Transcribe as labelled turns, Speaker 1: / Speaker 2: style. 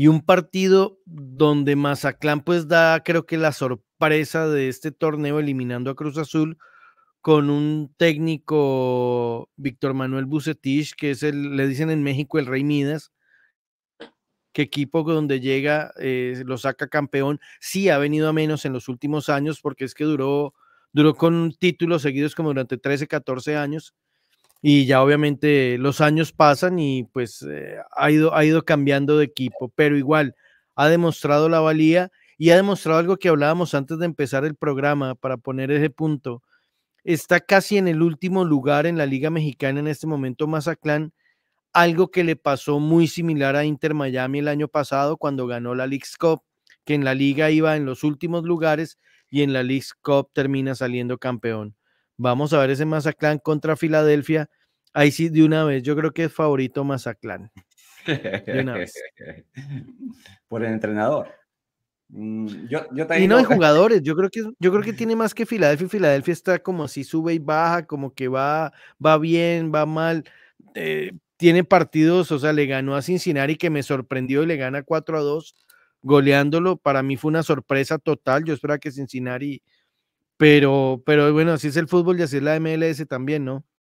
Speaker 1: y un partido donde Mazatlán pues da creo que la sorpresa de este torneo eliminando a Cruz Azul con un técnico Víctor Manuel Bucetich que es el le dicen en México el Rey Midas que equipo donde llega eh, lo saca campeón sí ha venido a menos en los últimos años porque es que duró duró con títulos seguidos como durante 13 14 años y ya obviamente los años pasan y pues eh, ha, ido, ha ido cambiando de equipo, pero igual ha demostrado la valía y ha demostrado algo que hablábamos antes de empezar el programa para poner ese punto. Está casi en el último lugar en la Liga Mexicana en este momento Mazatlán, algo que le pasó muy similar a Inter Miami el año pasado cuando ganó la League Cup, que en la liga iba en los últimos lugares y en la League Cup termina saliendo campeón. Vamos a ver ese Mazatlán contra Filadelfia Ahí sí, de una vez, yo creo que es favorito Mazaclán.
Speaker 2: De una vez. Por el entrenador. Mm,
Speaker 1: yo, y no hay jugadores, yo creo que yo creo que tiene más que Filadelfia. Filadelfia está como así sube y baja, como que va, va bien, va mal. Eh, tiene partidos, o sea, le ganó a Cincinnati que me sorprendió y le gana 4 a 2 goleándolo. Para mí fue una sorpresa total. Yo esperaba que Cincinnati, pero, pero bueno, así es el fútbol y así es la MLS también, ¿no?